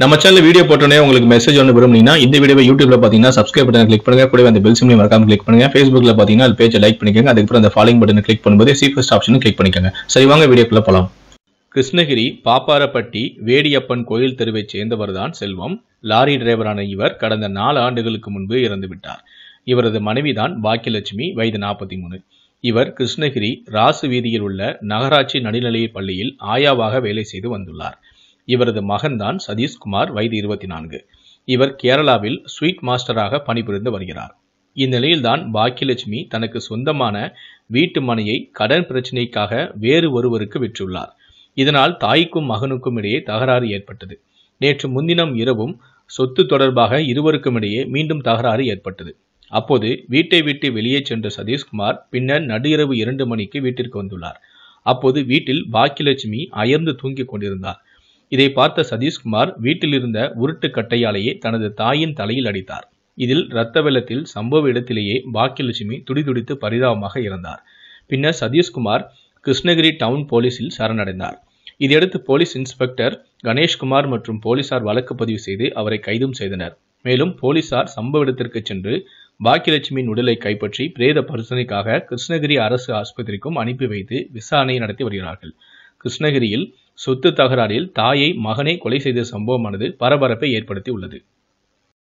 நம்ம channel video போட்டோன்னே உங்களுக்கு மெசேஜ் ஒன்று விரும்புனீங்கன்னா இந்த வீடியோ யூடியூப்ல பார்த்தீங்கன்னா சப்ஸ்கிரைப் பட்டன் கிளிக் பண்ணுங்க கூட அந்த பெல் சிம்லையும் மறக்காம கிளிக் பண்ணுங்க ஃபேஸ்புக்ல பார்த்தீங்கன்னா அது பேஜை லைக் பண்ணிக்கோங்க அதுக்கப்புறம் அந்த ஃபாலோயிங் பட்டன் கிளிக் பண்ணும்போது சீஃபஸ்ட் ஆப்ஷன் கிளிக் பண்ணிக்கோங்க சரி வாங்க வீடியோக்குள்ள போகலாம் கிருஷ்ணகிரி பாப்பாரப்பட்டி வேடியப்பன் கோயில் தெருவைச் சேர்ந்தவர்தான் செல்வம் லாரி டிரைவரான இவர் கடந்த நாலு ஆண்டுகளுக்கு முன்பு இறந்துவிட்டார் இவரது மனைவிதான் பாக்கியலட்சுமி வயது நாற்பத்தி மூணு இவர் கிருஷ்ணகிரி ராசு வீதியில் உள்ள நகராட்சி நடுநிலைய பள்ளியில் ஆயாவாக வேலை செய்து வந்துள்ளார் இவரது மகன்தான் சதீஷ்குமார் வயது இருபத்தி நான்கு இவர் கேரளாவில் ஸ்வீட் மாஸ்டராக பணிபுரிந்து வருகிறார் இந்நிலையில்தான் பாக்கியலட்சுமி தனக்கு சொந்தமான வீட்டு மனையை கடன் பிரச்சினைக்காக வேறு ஒருவருக்கு விற்றுள்ளார் இதனால் தாய்க்கும் மகனுக்கும் இடையே தகராறு ஏற்பட்டது நேற்று முன்தினம் இரவும் சொத்து தொடர்பாக இருவருக்கும் இடையே மீண்டும் தகராறு ஏற்பட்டது அப்போது வீட்டை விட்டு வெளியே சென்ற சதீஷ்குமார் பின்னர் நடுஇரவு இரண்டு மணிக்கு வீட்டிற்கு வந்துள்ளார் அப்போது வீட்டில் பாக்கியலட்சுமி அயர்ந்து தூங்கிக் கொண்டிருந்தார் இதை பார்த்த சதீஷ்குமார் வீட்டிலிருந்த உருட்டு கட்டையாலேயே தனது தாயின் தலையில் அடித்தார் இதில் இரத்த வெள்ளத்தில் சம்பவ இடத்திலேயே பாக்கியலட்சுமி துடிதுடித்து பரிதாபமாக இருந்தார் பின்னர் சதீஷ்குமார் கிருஷ்ணகிரி டவுன் போலீஸில் சரணடைந்தார் இதையடுத்து போலீஸ் இன்ஸ்பெக்டர் கணேஷ்குமார் மற்றும் போலீசார் வழக்கு பதிவு செய்து அவரை கைதும் செய்தனர் மேலும் போலீசார் சம்பவ இடத்திற்கு சென்று பாக்கியலட்சுமியின் உடலை கைப்பற்றி பிரேத பரிசோதனைக்காக கிருஷ்ணகிரி அரசு ஆஸ்பத்திரிக்கும் அனுப்பி வைத்து விசாரணை நடத்தி வருகிறார்கள் கிருஷ்ணகிரியில் சொத்து தகராறில் தாயை மகனை கொலை செய்த சம்பவமானது பரபரப்பை ஏற்படுத்தி உள்ளது